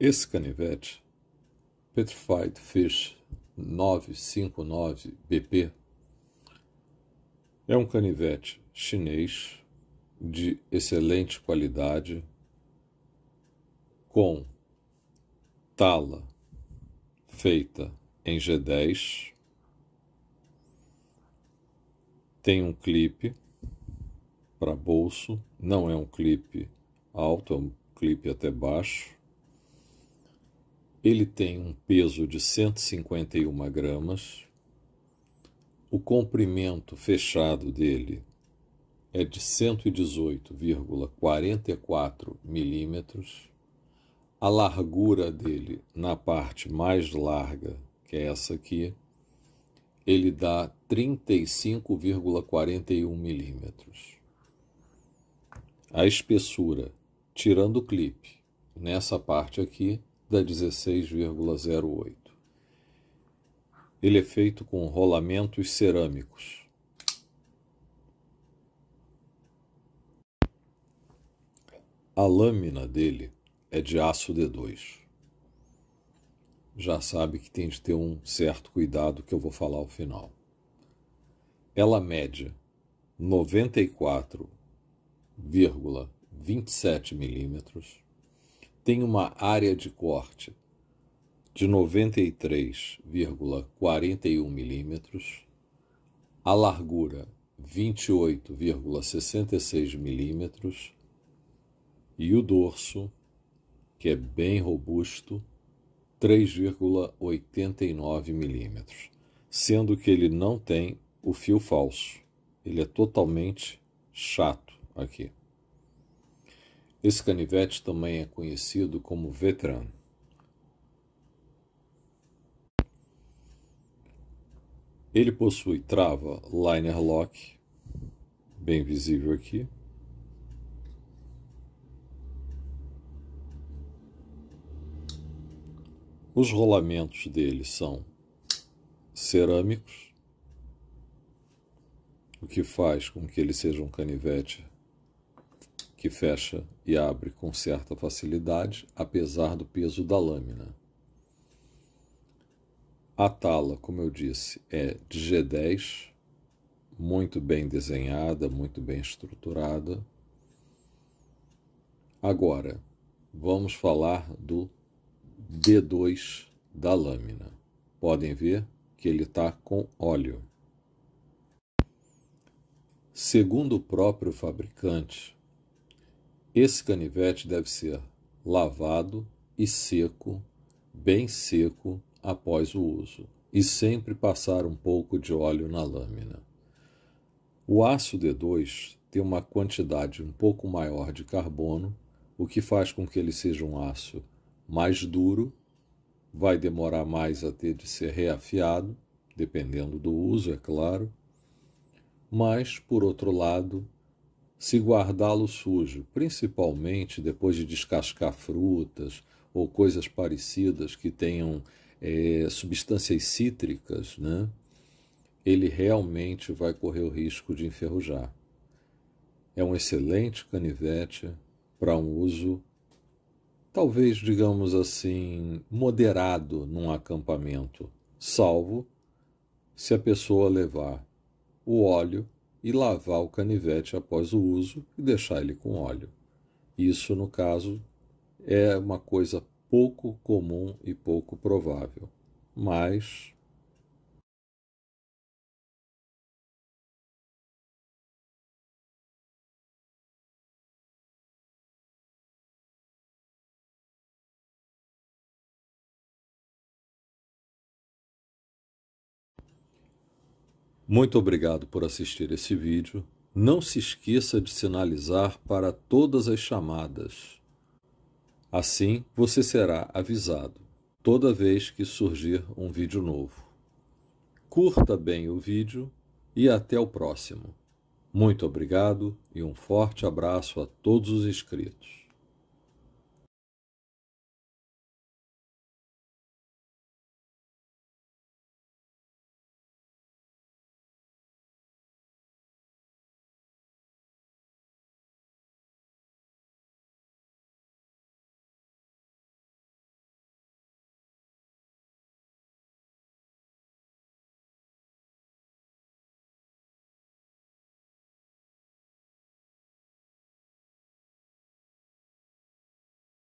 Esse canivete, Petrified Fish 959 BP, é um canivete chinês de excelente qualidade, com tala feita em G10, tem um clipe para bolso, não é um clipe alto, é um clipe até baixo, ele tem um peso de 151 gramas, o comprimento fechado dele é de 118,44 milímetros, a largura dele na parte mais larga, que é essa aqui, ele dá 35,41 milímetros. A espessura, tirando o clipe, nessa parte aqui, da 16,08. Ele é feito com rolamentos cerâmicos. A lâmina dele é de aço D2. Já sabe que tem de ter um certo cuidado que eu vou falar ao final. Ela mede 94,27 milímetros tem uma área de corte de 93,41 milímetros, a largura 28,66 milímetros e o dorso, que é bem robusto, 3,89 milímetros, sendo que ele não tem o fio falso. Ele é totalmente chato aqui. Esse canivete também é conhecido como Vetran. Ele possui trava liner lock, bem visível aqui. Os rolamentos dele são cerâmicos, o que faz com que ele seja um canivete que fecha e abre com certa facilidade, apesar do peso da lâmina. A tala, como eu disse, é de G10, muito bem desenhada, muito bem estruturada. Agora, vamos falar do D2 da lâmina. Podem ver que ele está com óleo. Segundo o próprio fabricante, esse canivete deve ser lavado e seco, bem seco após o uso, e sempre passar um pouco de óleo na lâmina. O aço D2 tem uma quantidade um pouco maior de carbono, o que faz com que ele seja um aço mais duro, vai demorar mais até de ser reafiado, dependendo do uso, é claro, mas, por outro lado, se guardá-lo sujo, principalmente depois de descascar frutas ou coisas parecidas que tenham é, substâncias cítricas, né? ele realmente vai correr o risco de enferrujar. É um excelente canivete para um uso, talvez, digamos assim, moderado num acampamento, salvo se a pessoa levar o óleo e lavar o canivete após o uso e deixar ele com óleo. Isso, no caso, é uma coisa pouco comum e pouco provável, mas Muito obrigado por assistir esse vídeo. Não se esqueça de sinalizar para todas as chamadas. Assim, você será avisado toda vez que surgir um vídeo novo. Curta bem o vídeo e até o próximo. Muito obrigado e um forte abraço a todos os inscritos.